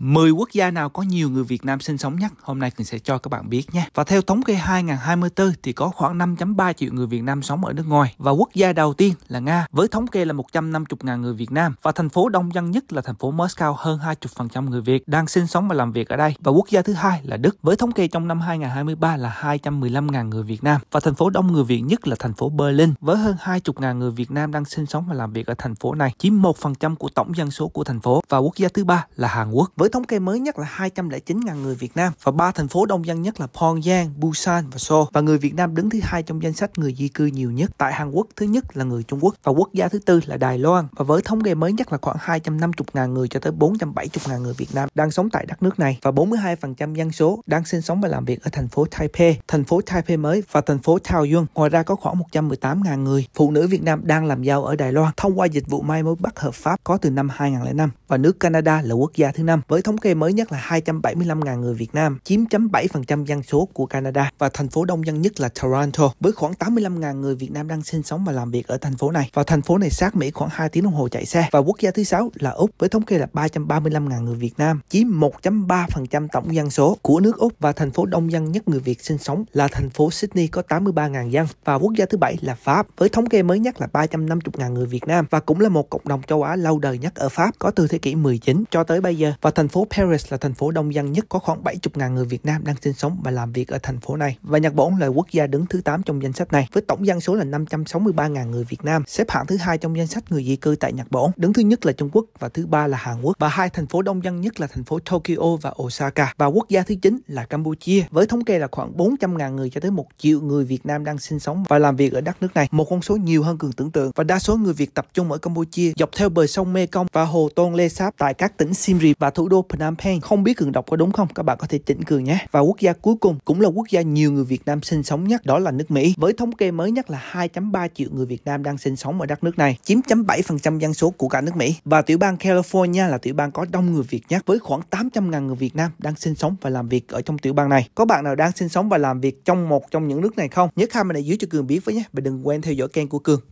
10 quốc gia nào có nhiều người Việt Nam sinh sống nhất hôm nay mình sẽ cho các bạn biết nha. Và theo thống kê 2024 thì có khoảng 5.3 triệu người Việt Nam sống ở nước ngoài và quốc gia đầu tiên là Nga với thống kê là 150.000 người Việt Nam và thành phố đông dân nhất là thành phố Moscow hơn 20% người Việt đang sinh sống và làm việc ở đây và quốc gia thứ hai là Đức với thống kê trong năm 2023 là 215.000 người Việt Nam và thành phố đông người Việt nhất là thành phố Berlin với hơn 20.000 người Việt Nam đang sinh sống và làm việc ở thành phố này chiếm 1% của tổng dân số của thành phố và quốc gia thứ ba là Hàn Quốc với với thống kê mới nhất là 209.000 người Việt Nam và ba thành phố đông dân nhất là Pyongyang, Busan và Seoul và người Việt Nam đứng thứ hai trong danh sách người di cư nhiều nhất. Tại Hàn Quốc thứ nhất là người Trung Quốc và quốc gia thứ tư là Đài Loan và với thống kê mới nhất là khoảng 250.000 người cho tới 470.000 người Việt Nam đang sống tại đất nước này và 42% dân số đang sinh sống và làm việc ở thành phố Taipei, thành phố Taipei mới và thành phố Taoyuan. Ngoài ra có khoảng 118.000 người phụ nữ Việt Nam đang làm giao ở Đài Loan thông qua dịch vụ mai mối bất hợp pháp có từ năm 2005 và nước Canada là quốc gia thứ năm với với thống kê mới nhất là 275.000 người Việt Nam, chiếm chấm 7% dân số của Canada và thành phố đông dân nhất là Toronto, với khoảng 85.000 người Việt Nam đang sinh sống và làm việc ở thành phố này. Và thành phố này sát Mỹ khoảng 2 tiếng đồng hồ chạy xe. Và quốc gia thứ sáu là Úc với thống kê là 335.000 người Việt Nam, chiếm 1.3% tổng dân số của nước Úc và thành phố đông dân nhất người Việt sinh sống là thành phố Sydney có 83.000 dân. Và quốc gia thứ bảy là Pháp với thống kê mới nhất là 350.000 người Việt Nam và cũng là một cộng đồng châu Á lâu đời nhất ở Pháp có từ thế kỷ 19 cho tới bây giờ. Và thành thành phố Paris là thành phố đông dân nhất có khoảng 70.000 người Việt Nam đang sinh sống và làm việc ở thành phố này. Và Nhật Bản là quốc gia đứng thứ 8 trong danh sách này với tổng dân số là 563.000 người Việt Nam, xếp hạng thứ hai trong danh sách người di cư tại Nhật Bản, đứng thứ nhất là Trung Quốc và thứ ba là Hàn Quốc. Và hai thành phố đông dân nhất là thành phố Tokyo và Osaka và quốc gia thứ chín là Campuchia với thống kê là khoảng 400.000 người cho tới 1 triệu người Việt Nam đang sinh sống và làm việc ở đất nước này, một con số nhiều hơn cường tưởng tượng và đa số người Việt tập trung ở Campuchia dọc theo bờ sông Mekong và hồ Tonle Sap tại các tỉnh Siem Reap và thủ đô Thủ đô Phnom Penh. Không biết Cường đọc có đúng không? Các bạn có thể chỉnh Cường nhé. Và quốc gia cuối cùng cũng là quốc gia nhiều người Việt Nam sinh sống nhất, đó là nước Mỹ. Với thống kê mới nhất là 2.3 triệu người Việt Nam đang sinh sống ở đất nước này, chiếm 7% dân số của cả nước Mỹ. Và tiểu bang California là tiểu bang có đông người Việt nhất với khoảng 800.000 người Việt Nam đang sinh sống và làm việc ở trong tiểu bang này. Có bạn nào đang sinh sống và làm việc trong một trong những nước này không? Nhớ comment lại dưới cho Cường biết với nhé và đừng quên theo dõi kênh của Cường.